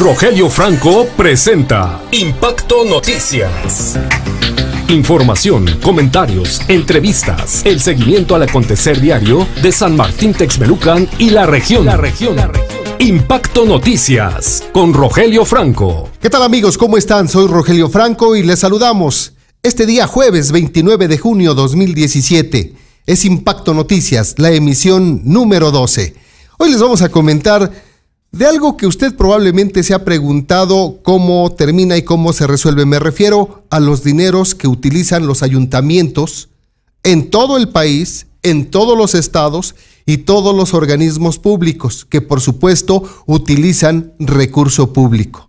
Rogelio Franco presenta Impacto Noticias. Información, comentarios, entrevistas, el seguimiento al acontecer diario de San Martín Texmelucan y la región. La región. región. Impacto Noticias con Rogelio Franco. ¿Qué tal amigos? ¿Cómo están? Soy Rogelio Franco y les saludamos. Este día jueves 29 de junio 2017 es Impacto Noticias, la emisión número 12. Hoy les vamos a comentar de algo que usted probablemente se ha preguntado cómo termina y cómo se resuelve, me refiero a los dineros que utilizan los ayuntamientos en todo el país, en todos los estados y todos los organismos públicos que por supuesto utilizan recurso público.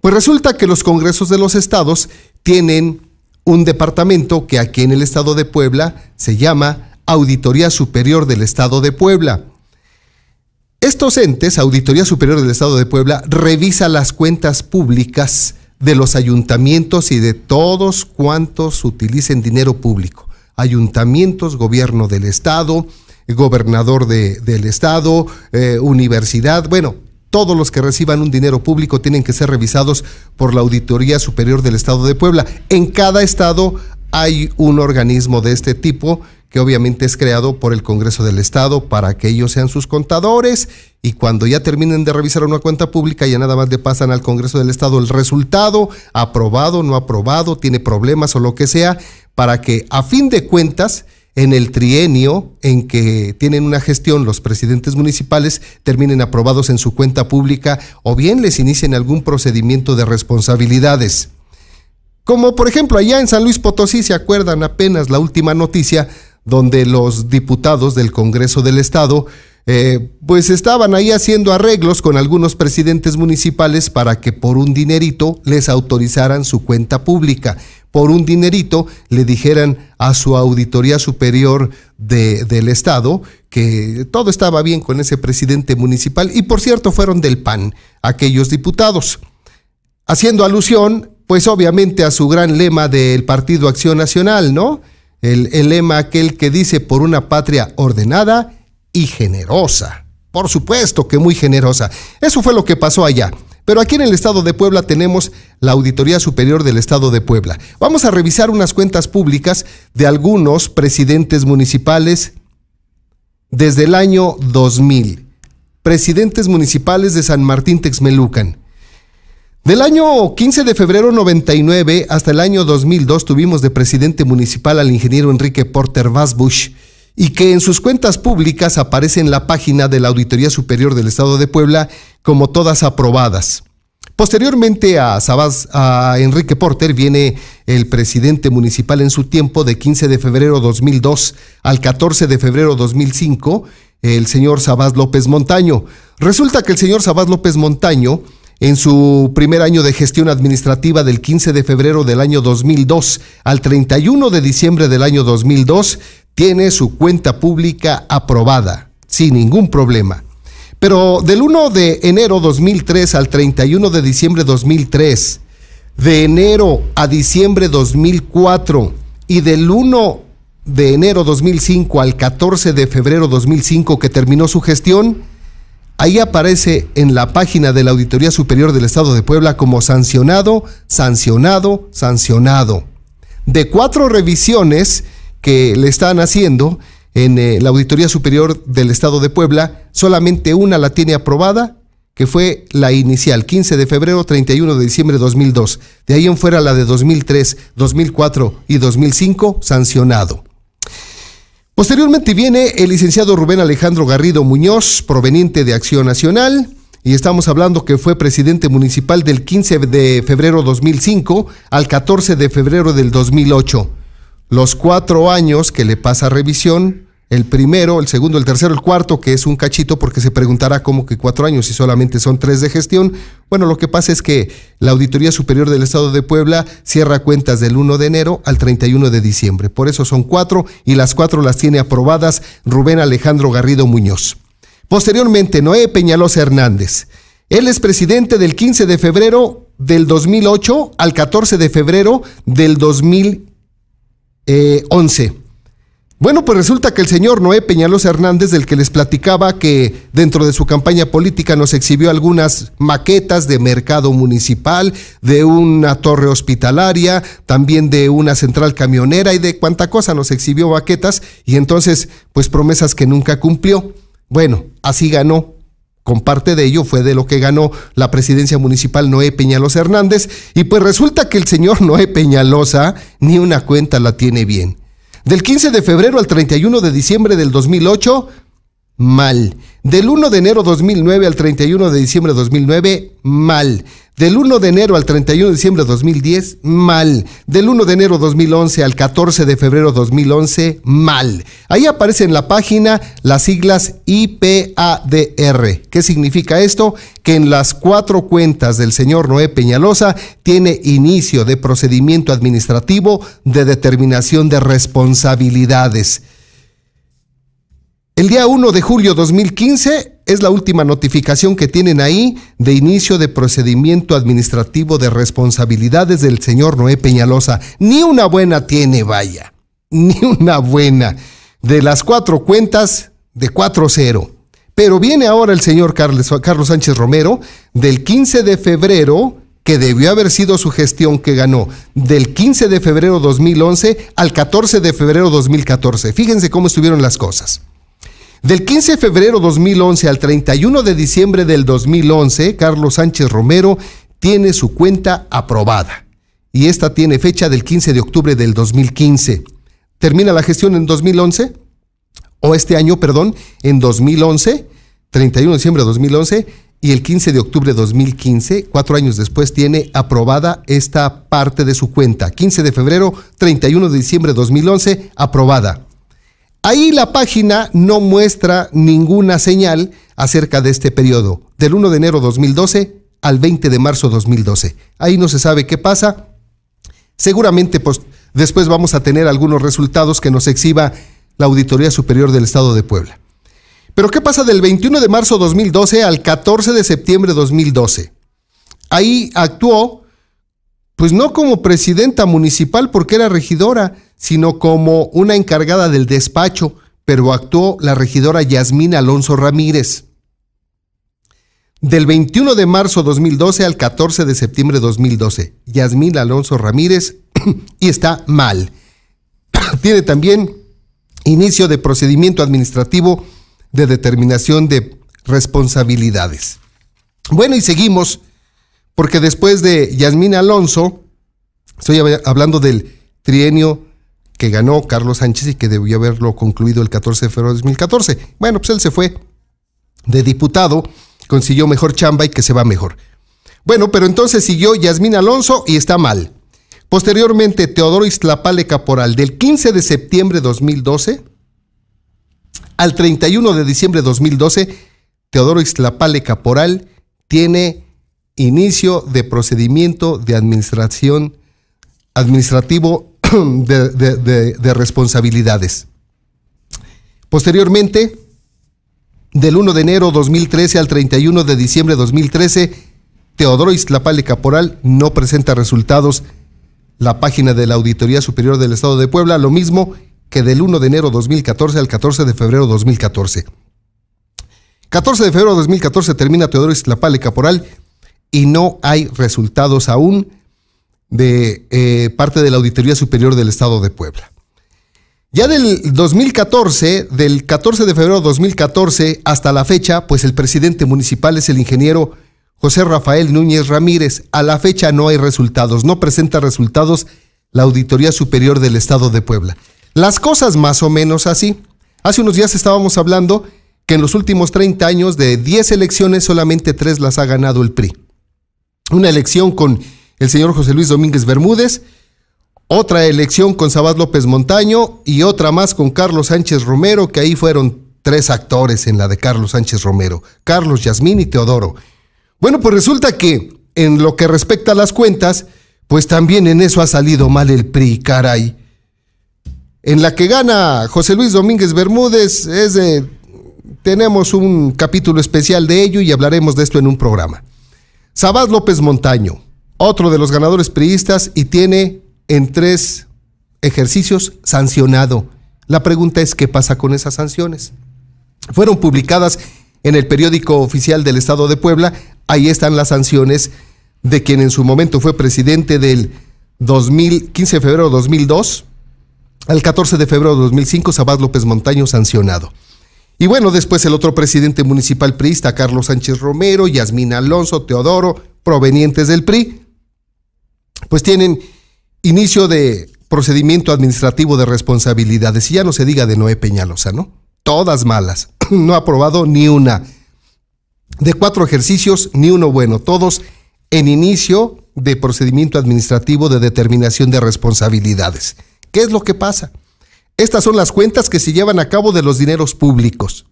Pues resulta que los congresos de los estados tienen un departamento que aquí en el estado de Puebla se llama Auditoría Superior del Estado de Puebla estos entes, Auditoría Superior del Estado de Puebla, revisa las cuentas públicas de los ayuntamientos y de todos cuantos utilicen dinero público. Ayuntamientos, gobierno del Estado, gobernador del Estado, eh, universidad, bueno, todos los que reciban un dinero público tienen que ser revisados por la Auditoría Superior del Estado de Puebla. En cada estado hay un organismo de este tipo que obviamente es creado por el Congreso del Estado para que ellos sean sus contadores y cuando ya terminen de revisar una cuenta pública ya nada más le pasan al Congreso del Estado el resultado, aprobado, no aprobado, tiene problemas o lo que sea, para que a fin de cuentas en el trienio en que tienen una gestión los presidentes municipales terminen aprobados en su cuenta pública o bien les inicien algún procedimiento de responsabilidades. Como por ejemplo allá en San Luis Potosí, se acuerdan apenas la última noticia donde los diputados del Congreso del Estado eh, pues estaban ahí haciendo arreglos con algunos presidentes municipales para que por un dinerito les autorizaran su cuenta pública. Por un dinerito le dijeran a su auditoría superior de, del Estado que todo estaba bien con ese presidente municipal y por cierto fueron del PAN aquellos diputados. Haciendo alusión pues obviamente a su gran lema del Partido Acción Nacional, ¿no? el, lema aquel que dice por una patria ordenada y generosa. Por supuesto que muy generosa. Eso fue lo que pasó allá. Pero aquí en el Estado de Puebla tenemos la Auditoría Superior del Estado de Puebla. Vamos a revisar unas cuentas públicas de algunos presidentes municipales desde el año 2000. Presidentes municipales de San Martín Texmelucan. Del año 15 de febrero 99 hasta el año 2002 tuvimos de presidente municipal al ingeniero Enrique Porter Vazbush y que en sus cuentas públicas aparece en la página de la Auditoría Superior del Estado de Puebla como todas aprobadas. Posteriormente a, a Enrique Porter viene el presidente municipal en su tiempo de 15 de febrero 2002 al 14 de febrero 2005, el señor Sabás López Montaño. Resulta que el señor Sabás López Montaño en su primer año de gestión administrativa del 15 de febrero del año 2002 al 31 de diciembre del año 2002, tiene su cuenta pública aprobada, sin ningún problema. Pero del 1 de enero 2003 al 31 de diciembre 2003, de enero a diciembre 2004 y del 1 de enero 2005 al 14 de febrero 2005 que terminó su gestión, Ahí aparece en la página de la Auditoría Superior del Estado de Puebla como sancionado, sancionado, sancionado. De cuatro revisiones que le están haciendo en eh, la Auditoría Superior del Estado de Puebla, solamente una la tiene aprobada, que fue la inicial, 15 de febrero, 31 de diciembre de 2002. De ahí en fuera la de 2003, 2004 y 2005, sancionado. Posteriormente viene el licenciado Rubén Alejandro Garrido Muñoz, proveniente de Acción Nacional, y estamos hablando que fue presidente municipal del 15 de febrero 2005 al 14 de febrero del 2008. Los cuatro años que le pasa revisión el primero, el segundo, el tercero, el cuarto, que es un cachito porque se preguntará cómo que cuatro años y solamente son tres de gestión. Bueno, lo que pasa es que la Auditoría Superior del Estado de Puebla cierra cuentas del 1 de enero al 31 de diciembre. Por eso son cuatro y las cuatro las tiene aprobadas Rubén Alejandro Garrido Muñoz. Posteriormente, Noé Peñalosa Hernández. Él es presidente del 15 de febrero del 2008 al 14 de febrero del 2011. Bueno, pues resulta que el señor Noé Peñalosa Hernández, del que les platicaba que dentro de su campaña política nos exhibió algunas maquetas de mercado municipal, de una torre hospitalaria, también de una central camionera y de cuánta cosa nos exhibió maquetas y entonces, pues promesas que nunca cumplió. Bueno, así ganó con parte de ello fue de lo que ganó la presidencia municipal Noé Peñalosa Hernández. Y pues resulta que el señor Noé Peñalosa ni una cuenta la tiene bien. Del 15 de febrero al 31 de diciembre del 2008, mal. Del 1 de enero 2009 al 31 de diciembre 2009, mal. Del 1 de enero al 31 de diciembre 2010, mal. Del 1 de enero 2011 al 14 de febrero 2011, mal. Ahí aparece en la página las siglas IPADR. ¿Qué significa esto? Que en las cuatro cuentas del señor Noé Peñalosa tiene inicio de procedimiento administrativo de determinación de responsabilidades. El día 1 de julio 2015 es la última notificación que tienen ahí de inicio de procedimiento administrativo de responsabilidades del señor Noé Peñalosa. Ni una buena tiene, vaya. Ni una buena. De las cuatro cuentas, de 4-0. Pero viene ahora el señor Carlos Sánchez Romero del 15 de febrero que debió haber sido su gestión que ganó del 15 de febrero 2011 al 14 de febrero 2014. Fíjense cómo estuvieron las cosas. Del 15 de febrero 2011 al 31 de diciembre del 2011, Carlos Sánchez Romero tiene su cuenta aprobada y esta tiene fecha del 15 de octubre del 2015. Termina la gestión en 2011 o este año, perdón, en 2011, 31 de diciembre de 2011 y el 15 de octubre de 2015, cuatro años después, tiene aprobada esta parte de su cuenta. 15 de febrero, 31 de diciembre de 2011, aprobada. Ahí la página no muestra ninguna señal acerca de este periodo, del 1 de enero 2012 al 20 de marzo 2012. Ahí no se sabe qué pasa. Seguramente pues, después vamos a tener algunos resultados que nos exhiba la Auditoría Superior del Estado de Puebla. Pero ¿qué pasa del 21 de marzo 2012 al 14 de septiembre de 2012? Ahí actuó pues no como presidenta municipal porque era regidora, sino como una encargada del despacho, pero actuó la regidora Yasmín Alonso Ramírez. Del 21 de marzo 2012 al 14 de septiembre de 2012, Yasmín Alonso Ramírez y está mal. Tiene también inicio de procedimiento administrativo de determinación de responsabilidades. Bueno, y seguimos porque después de Yasmín Alonso, estoy hablando del trienio que ganó Carlos Sánchez y que debió haberlo concluido el 14 de febrero de 2014. Bueno, pues él se fue de diputado, consiguió mejor chamba y que se va mejor. Bueno, pero entonces siguió Yasmín Alonso y está mal. Posteriormente, Teodoro Iztlapale Caporal, del 15 de septiembre de 2012 al 31 de diciembre de 2012, Teodoro Iztlapale Caporal tiene inicio de procedimiento de administración administrativo de, responsabilidades. Posteriormente, del 1 de enero 2013 al 31 de diciembre de 2013, Teodoro Islapale Caporal no presenta resultados. La página de la Auditoría Superior del Estado de Puebla, lo mismo que del 1 de enero 2014 al 14 de febrero 2014. 14 de febrero de 2014 termina Teodoro Islapale Caporal y no hay resultados aún de eh, parte de la Auditoría Superior del Estado de Puebla. Ya del 2014, del 14 de febrero de 2014 hasta la fecha, pues el presidente municipal es el ingeniero José Rafael Núñez Ramírez. A la fecha no hay resultados, no presenta resultados la Auditoría Superior del Estado de Puebla. Las cosas más o menos así. Hace unos días estábamos hablando que en los últimos 30 años de 10 elecciones solamente 3 las ha ganado el PRI una elección con el señor José Luis Domínguez Bermúdez, otra elección con Sabad López Montaño y otra más con Carlos Sánchez Romero, que ahí fueron tres actores en la de Carlos Sánchez Romero, Carlos, Yasmín y Teodoro. Bueno, pues resulta que en lo que respecta a las cuentas, pues también en eso ha salido mal el PRI, caray. En la que gana José Luis Domínguez Bermúdez es Tenemos un capítulo especial de ello y hablaremos de esto en un programa. Sabás López Montaño, otro de los ganadores priistas y tiene en tres ejercicios sancionado. La pregunta es, ¿qué pasa con esas sanciones? Fueron publicadas en el periódico oficial del Estado de Puebla. Ahí están las sanciones de quien en su momento fue presidente del 15 de febrero de 2002 al 14 de febrero de 2005, Sabás López Montaño sancionado. Y bueno, después el otro presidente municipal priista, Carlos Sánchez Romero, Yasmín Alonso, Teodoro, provenientes del PRI, pues tienen inicio de procedimiento administrativo de responsabilidades. Y ya no se diga de Noé Peñalosa, ¿no? Todas malas. No ha aprobado ni una. De cuatro ejercicios, ni uno bueno. Todos en inicio de procedimiento administrativo de determinación de responsabilidades. ¿Qué es lo que pasa? Estas son las cuentas que se llevan a cabo de los dineros públicos.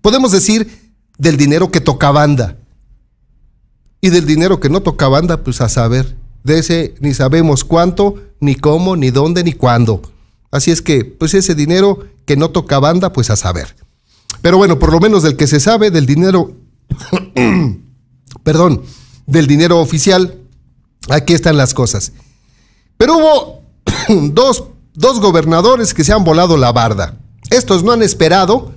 Podemos decir del dinero que toca banda. Y del dinero que no toca banda, pues a saber. De ese ni sabemos cuánto, ni cómo, ni dónde, ni cuándo. Así es que, pues ese dinero que no toca banda, pues a saber. Pero bueno, por lo menos del que se sabe, del dinero, perdón, del dinero oficial, aquí están las cosas. Pero hubo dos Dos gobernadores que se han volado la barda. Estos no han esperado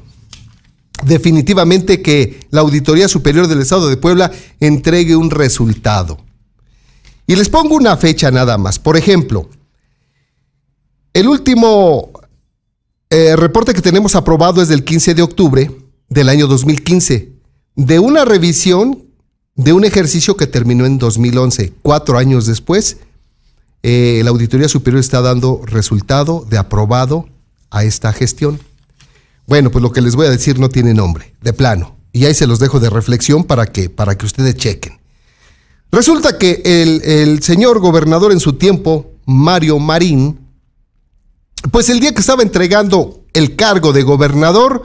definitivamente que la Auditoría Superior del Estado de Puebla entregue un resultado. Y les pongo una fecha nada más. Por ejemplo, el último eh, reporte que tenemos aprobado es del 15 de octubre del año 2015, de una revisión de un ejercicio que terminó en 2011, cuatro años después, eh, la Auditoría Superior está dando resultado de aprobado a esta gestión. Bueno, pues lo que les voy a decir no tiene nombre, de plano. Y ahí se los dejo de reflexión para que, para que ustedes chequen. Resulta que el, el señor gobernador en su tiempo, Mario Marín, pues el día que estaba entregando el cargo de gobernador,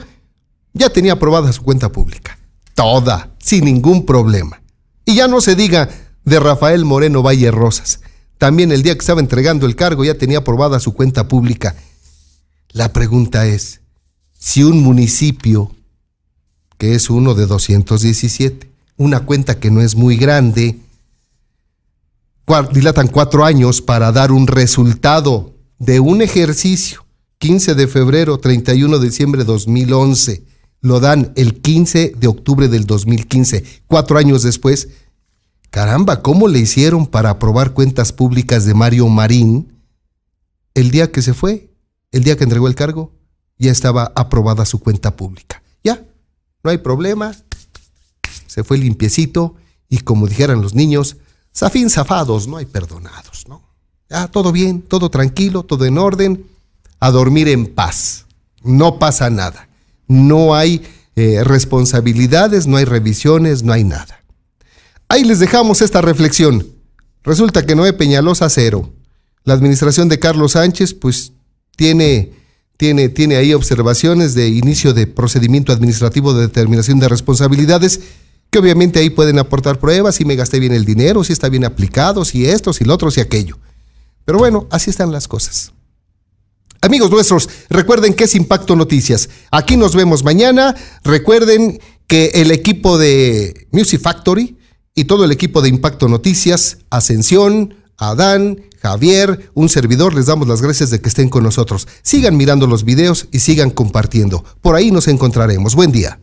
ya tenía aprobada su cuenta pública. Toda, sin ningún problema. Y ya no se diga de Rafael Moreno Valle Rosas, también el día que estaba entregando el cargo ya tenía aprobada su cuenta pública. La pregunta es, si un municipio, que es uno de 217, una cuenta que no es muy grande, dilatan cuatro años para dar un resultado de un ejercicio, 15 de febrero, 31 de diciembre de 2011, lo dan el 15 de octubre del 2015, cuatro años después, Caramba, ¿cómo le hicieron para aprobar cuentas públicas de Mario Marín el día que se fue? El día que entregó el cargo, ya estaba aprobada su cuenta pública. Ya, no hay problema, Se fue limpiecito y como dijeran los niños, zafín zafados, no hay perdonados, ¿no? Ya, todo bien, todo tranquilo, todo en orden, a dormir en paz. No pasa nada. No hay eh, responsabilidades, no hay revisiones, no hay nada. Ahí les dejamos esta reflexión. Resulta que Noé Peñalosa cero. La administración de Carlos Sánchez pues tiene, tiene, tiene ahí observaciones de inicio de procedimiento administrativo de determinación de responsabilidades que obviamente ahí pueden aportar pruebas si me gasté bien el dinero, si está bien aplicado, si esto, si lo otro, si aquello. Pero bueno, así están las cosas. Amigos nuestros, recuerden que es Impacto Noticias. Aquí nos vemos mañana. Recuerden que el equipo de Music Factory y todo el equipo de Impacto Noticias, Ascensión, Adán, Javier, un servidor, les damos las gracias de que estén con nosotros. Sigan mirando los videos y sigan compartiendo. Por ahí nos encontraremos. Buen día.